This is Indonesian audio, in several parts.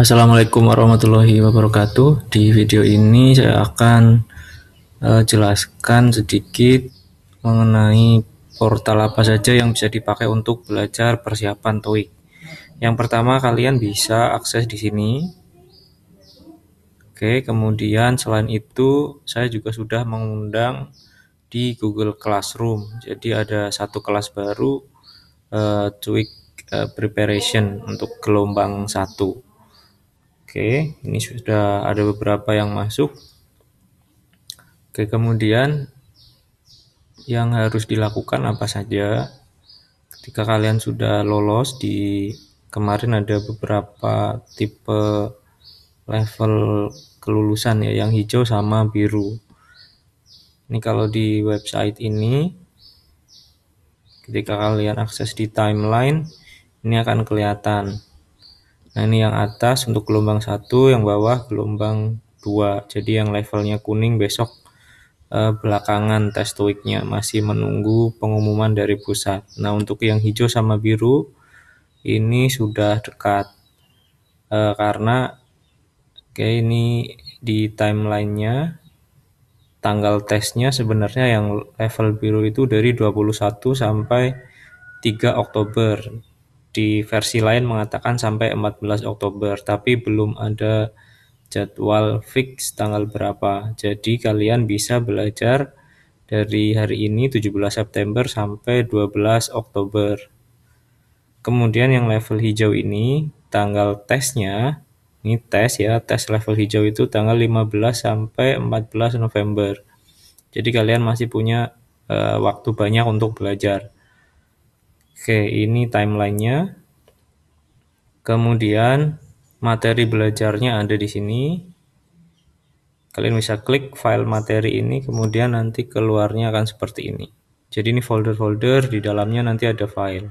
Assalamualaikum warahmatullahi wabarakatuh. Di video ini saya akan uh, jelaskan sedikit mengenai portal apa saja yang bisa dipakai untuk belajar persiapan TOEIC. Yang pertama kalian bisa akses di sini. Oke, kemudian selain itu saya juga sudah mengundang di Google Classroom. Jadi ada satu kelas baru uh, TOEIC Eh, preparation untuk gelombang satu. Oke, ini sudah ada beberapa yang masuk. Oke, kemudian yang harus dilakukan apa saja ketika kalian sudah lolos di kemarin ada beberapa tipe level kelulusan ya yang hijau sama biru. Ini kalau di website ini ketika kalian akses di timeline ini akan kelihatan nah ini yang atas untuk gelombang satu yang bawah gelombang dua jadi yang levelnya kuning besok eh, belakangan tes toeic masih menunggu pengumuman dari pusat nah untuk yang hijau sama biru ini sudah dekat eh, karena oke okay, ini di timelinenya tanggal tesnya sebenarnya yang level biru itu dari 21 sampai 3 Oktober di versi lain mengatakan sampai 14 Oktober, tapi belum ada jadwal fix tanggal berapa. Jadi kalian bisa belajar dari hari ini 17 September sampai 12 Oktober. Kemudian yang level hijau ini tanggal tesnya ini tes ya, tes level hijau itu tanggal 15 sampai 14 November. Jadi kalian masih punya uh, waktu banyak untuk belajar. Oke, ini timelinenya. Kemudian materi belajarnya ada di sini. Kalian bisa klik file materi ini, kemudian nanti keluarnya akan seperti ini. Jadi ini folder-folder, di dalamnya nanti ada file.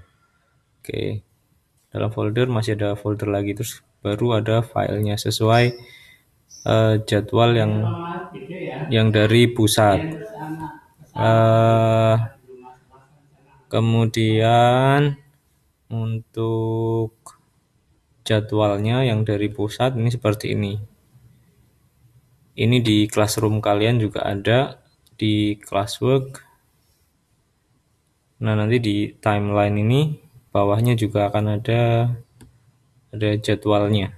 Oke, dalam folder masih ada folder lagi, terus baru ada filenya sesuai uh, jadwal yang yang dari pusat. Uh, Kemudian untuk jadwalnya yang dari pusat ini seperti ini. Ini di classroom kalian juga ada di classwork. Nah, nanti di timeline ini bawahnya juga akan ada ada jadwalnya.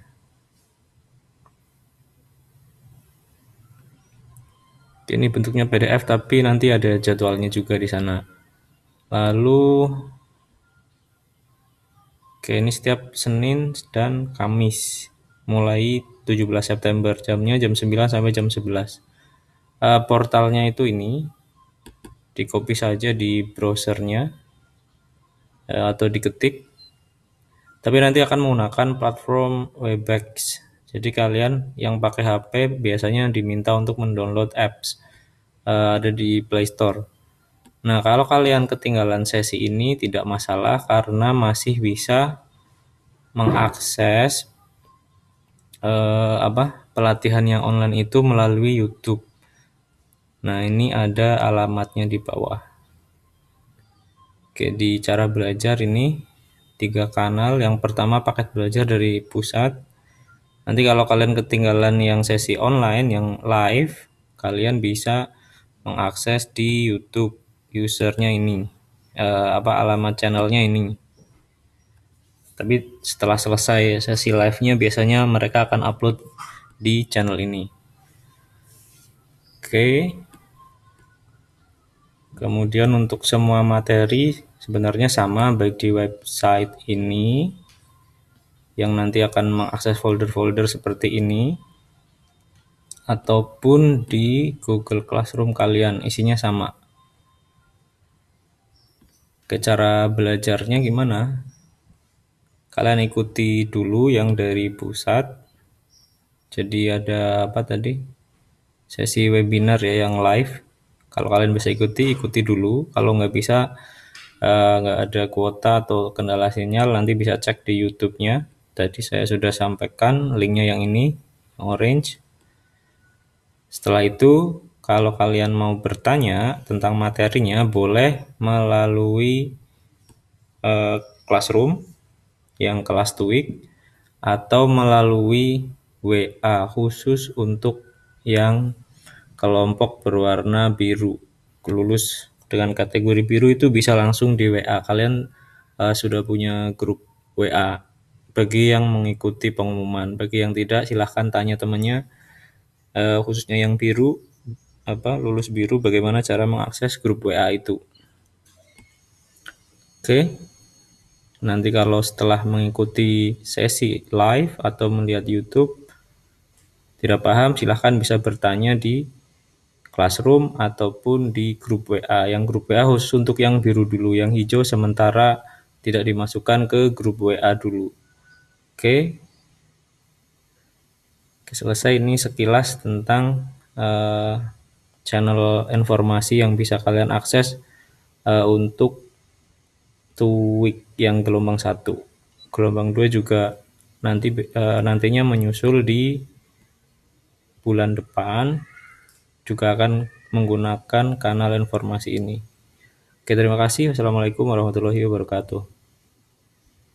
Ini bentuknya PDF tapi nanti ada jadwalnya juga di sana. Lalu Oke, ini setiap Senin dan Kamis mulai 17 September. Jamnya jam 9 sampai jam 11. Uh, eh, portalnya itu ini di copy saja di browsernya uh, atau diketik. Tapi nanti akan menggunakan platform Webex. Jadi kalian yang pakai HP biasanya diminta untuk mendownload apps uh, ada di Play Store. Nah, kalau kalian ketinggalan sesi ini tidak masalah karena masih bisa mengakses eh, apa pelatihan yang online itu melalui YouTube. Nah, ini ada alamatnya di bawah. Oke, di cara belajar ini tiga kanal. Yang pertama paket belajar dari pusat. Nanti kalau kalian ketinggalan yang sesi online yang live, kalian bisa mengakses di YouTube usernya ini uh, apa alamat channelnya ini tapi setelah selesai sesi live-nya biasanya mereka akan upload di channel ini oke okay. kemudian untuk semua materi sebenarnya sama baik di website ini yang nanti akan mengakses folder-folder seperti ini ataupun di Google Classroom kalian isinya sama ke cara belajarnya gimana? Kalian ikuti dulu yang dari pusat. Jadi ada apa tadi? Sesi webinar ya yang live. Kalau kalian bisa ikuti, ikuti dulu. Kalau nggak bisa, eh, nggak uh, ada kuota atau kendala sinyal, nanti bisa cek di YouTube-nya. Tadi saya sudah sampaikan linknya yang ini, orange. Setelah itu kalau kalian mau bertanya tentang materinya, boleh melalui uh, Classroom yang kelas TUIK atau melalui WA khusus untuk yang kelompok berwarna biru. Lulus dengan kategori biru itu bisa langsung di WA. Kalian uh, sudah punya grup WA. Bagi yang mengikuti pengumuman, bagi yang tidak silahkan tanya temannya, uh, khususnya yang biru apa lulus biru bagaimana cara mengakses grup WA itu. Oke. Nanti kalau setelah mengikuti sesi live atau melihat YouTube tidak paham silahkan bisa bertanya di classroom ataupun di grup WA. Yang grup WA khusus untuk yang biru dulu, yang hijau sementara tidak dimasukkan ke grup WA dulu. Oke. Oke selesai ini sekilas tentang uh, channel informasi yang bisa kalian akses uh, untuk two yang gelombang satu. Gelombang dua juga nanti uh, nantinya menyusul di bulan depan juga akan menggunakan kanal informasi ini. Oke, terima kasih. assalamualaikum warahmatullahi wabarakatuh.